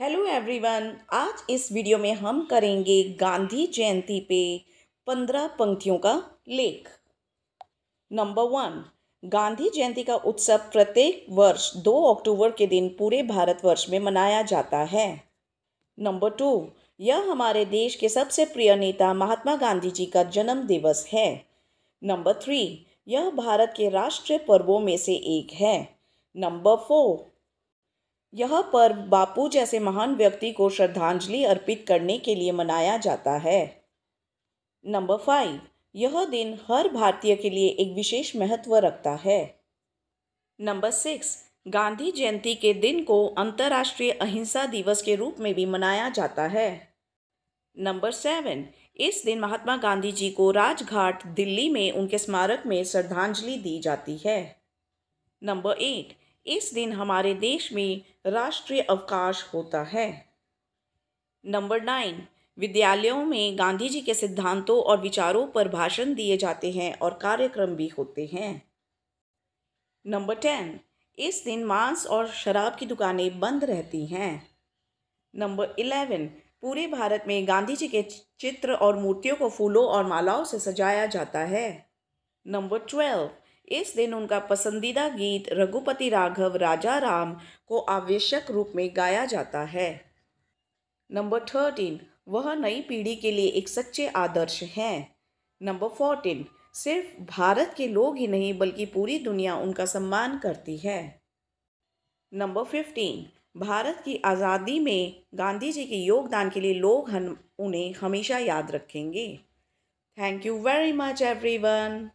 hello everyone आज इस video में हम करेंगे गांधी जयंती पे पंद्रह पंक्तियों का लेख नंबर वन गांधी जयंती का उत्सव प्रत्येक वर्ष दो अक्टूबर के दिन पूरे भारतवर्ष में मनाया जाता है नंबर टू यह हमारे देश के सबसे प्रिय नेता महात्मा गांधी जी का जन्म दिवस है नंबर थ्री यह भारत के राष्ट्रीय पर्वों में से एक है नंबर फोर यह पर्व बापू जैसे महान व्यक्ति को श्रद्धांजलि अर्पित करने के लिए मनाया जाता है नंबर फाइव यह दिन हर भारतीय के लिए एक विशेष महत्व रखता है नंबर सिक्स गांधी जयंती के दिन को अंतर्राष्ट्रीय अहिंसा दिवस के रूप में भी मनाया जाता है नंबर सेवन इस दिन महात्मा गांधी जी को राजघाट दिल्ली में उनके स्मारक में श्रद्धांजलि दी जाती है नंबर एट इस दिन हमारे देश में राष्ट्रीय अवकाश होता है नंबर नाइन विद्यालयों में गांधी जी के सिद्धांतों और विचारों पर भाषण दिए जाते हैं और कार्यक्रम भी होते हैं नंबर टेन इस दिन मांस और शराब की दुकानें बंद रहती हैं नंबर इलेवन पूरे भारत में गांधी जी के चित्र और मूर्तियों को फूलों और मालाओं से सजाया जाता है नंबर ट्वेल्व इस दिन उनका पसंदीदा गीत रघुपति राघव राजा राम को आवश्यक रूप में गाया जाता है नंबर थर्टीन वह नई पीढ़ी के लिए एक सच्चे आदर्श हैं नंबर फोर्टीन सिर्फ भारत के लोग ही नहीं बल्कि पूरी दुनिया उनका सम्मान करती है नंबर फिफ्टीन भारत की आज़ादी में गांधी जी के योगदान के लिए लोग हम उन्हें हमेशा याद रखेंगे thank you very much everyone